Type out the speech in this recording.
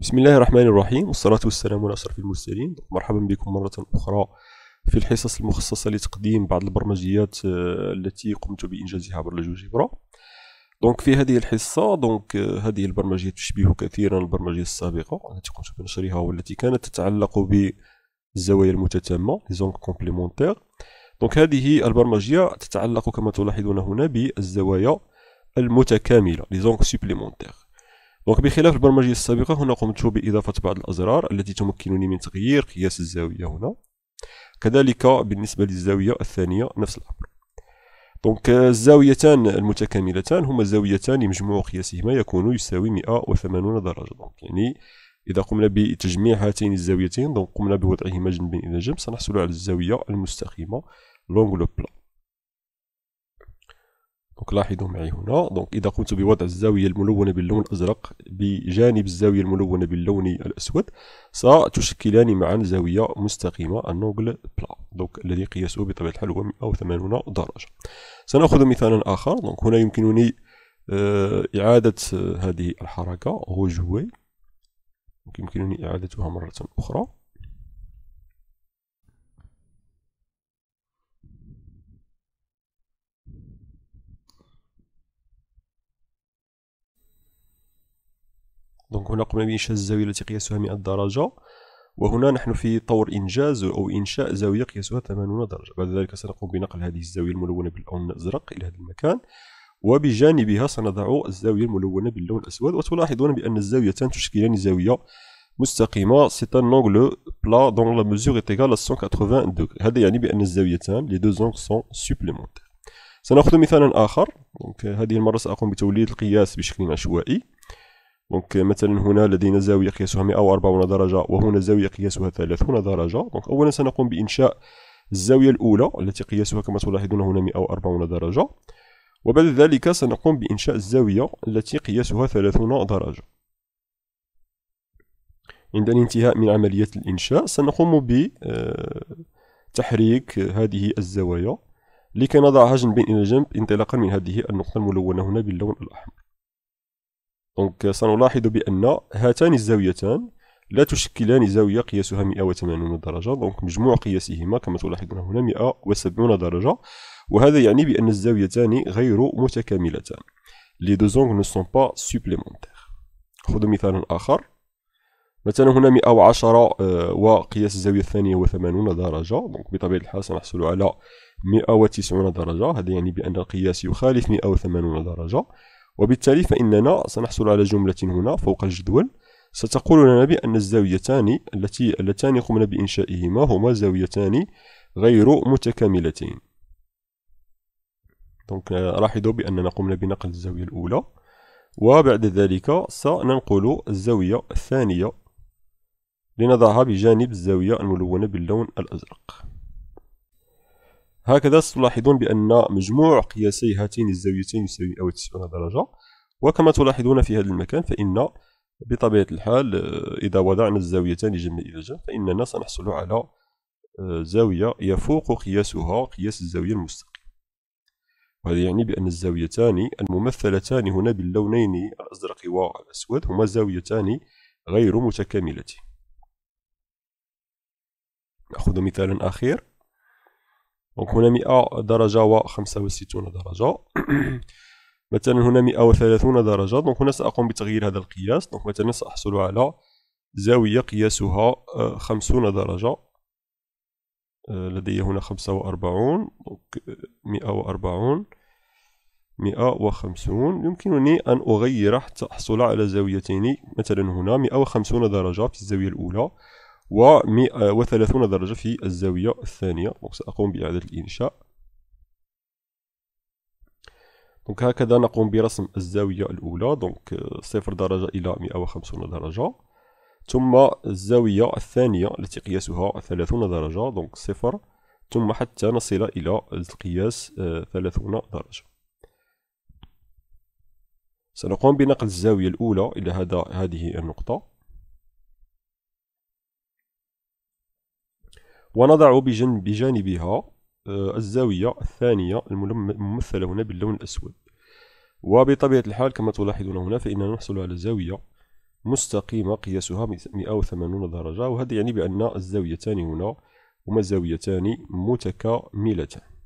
بسم الله الرحمن الرحيم والصلاة والسلام على أشرف المرسلين مرحبا بكم مرة أخرى في الحصص المخصصة لتقديم بعض البرمجيات التي قمت بإنجازها عبر الجوجبرا دونك في هذه الحصة دونك هذه البرمجية تشبه كثيرا البرمجية السابقة التي قمت بنشرها والتي كانت تتعلق بالزوايا المتتامة زونك كومبليمونتير دونك هذه البرمجية تتعلق كما تلاحظون هنا بالزوايا المتكاملة لي زونك سوبليمونتير دونك بخلاف البرمجية السابقة هنا قمت بإضافة بعض الأزرار التي تمكنني من تغيير قياس الزاوية هنا كذلك بالنسبة للزاوية الثانية نفس الأمر دونك الزاويتان المتكاملتان هما زاويتان مجموع قياسهما يكون يساوي 180 درجة دونك يعني إذا قمنا بتجميع هاتين الزاويتين دونك قمنا بوضعهما جنب إلى جنب سنحصل على الزاوية المستقيمة لونغ لو بلان دونك لاحظوا معي هنا دونك إذا قمت بوضع الزاوية الملونة باللون الأزرق بجانب الزاوية الملونة باللون الأسود ستشكلان معا زاوية مستقيمة النوغل بلا دونك الذي قياسه بطبيعة الحال هو 180 درجة سنأخذ مثالا آخر دونك هنا يمكنني آه، إعادة آه، هذه الحركة هو جوي يمكنني إعادتها مرة أخرى دونك هنا قمنا بإنشاء الزاوية التي قياسها 100 درجة وهنا نحن في طور إنجاز أو إنشاء زاوية قياسها 80 درجة بعد ذلك سنقوم بنقل هذه الزاوية الملونة باللون الأزرق إلى هذا المكان وبجانبها سنضع الزاوية الملونة باللون الأسود وتلاحظون بأن الزاويتان تشكلان زاوية مستقيمة سي ان بلا دون لا ميزور ايت ايغال 180 دوغري هذا يعني بأن الزاويتان لي دو زونغ سون سوبليمونتير سنأخذ مثالا آخر دونك هذه المرة سأقوم بتوليد القياس بشكل عشوائي دونك euh, مثلا هنا لدينا زاوية قياسها 140 درجة وهنا زاوية قياسها 30 درجة دونك أولا سنقوم بإنشاء الزاوية الأولى التي قياسها كما تلاحظون هنا 140 درجة وبعد ذلك سنقوم بإنشاء الزاوية التي قياسها 30 درجة عند الانتهاء من عملية الإنشاء سنقوم بتحريك آه، هذه الزوايا لكي نضعها جنبا إلى جنب انطلاقا من هذه النقطة الملونة هنا باللون الأحمر دونك سنلاحظ بأن هاتان الزاويتان لا تشكلان زاوية قياسها 180 درجة دونك مجموع قياسهما كما تلاحظون هنا 170 درجة وهذا يعني بأن الزاويتان غير متكاملتان لي دو زونغ نو سون با سوبليمونتيغ خذوا مثال آخر مثلا هنا 110 آه، وقياس الزاوية الثانية هو 80 درجة دونك بطبيعة الحال سنحصل على 190 درجة هذا يعني بأن القياس يخالف 180 درجة وبالتالي فإننا سنحصل على جملة هنا فوق الجدول ستقول لنا بأن الزاويتان التي اللتان قمنا بإنشائهما هما زاويتان غير متكاملتين دونك euh, لاحظوا بأننا قمنا بنقل الزاوية الأولى وبعد ذلك سننقل الزاوية الثانية لنضعها بجانب الزاوية الملونة باللون الأزرق هكذا ستلاحظون بأن مجموع قياسي هاتين الزاويتين يساوي 90 درجة وكما تلاحظون في هذا المكان فإن بطبيعة الحال آه، إذا وضعنا الزاويتان جنبا إلى جنب فإننا سنحصل على آه، زاوية يفوق قياسها قياس الزاوية المستقيمة وهذا يعني بأن الزاويتان الممثلتان هنا باللونين الأزرق والأسود هما زاويتان غير متكاملتين نأخذ مثالا أخير دونك هنا 100 درجة و65 درجة مثلا هنا 130 درجة دونك هنا سأقوم بتغيير هذا القياس دونك مثلا سأحصل على زاوية قياسها 50 آه، درجة آه، لدي هنا 45 دونك 140 آه، 150 يمكنني أن أغير حتى أحصل على زاويتين مثلا هنا 150 درجة في الزاوية الأولى و130 درجة في الزاوية الثانية دونك سأقوم بإعادة الإنشاء دونك هكذا نقوم برسم الزاوية الأولى دونك صفر درجة إلى 150 درجة ثم الزاوية الثانية التي قياسها 30 درجة دونك صفر ثم حتى نصل إلى القياس 30 آه، درجة سنقوم بنقل الزاوية الأولى إلى هذا هذه النقطة ونضع بجن بجانبها آه، الزاوية الثانية الممثلة هنا باللون الأسود وبطبيعة الحال كما تلاحظون هنا فإننا نحصل على زاوية مستقيمة قياسها 180 درجة وهذا يعني بأن الزاويتان هنا هما زاويتان متكاملتان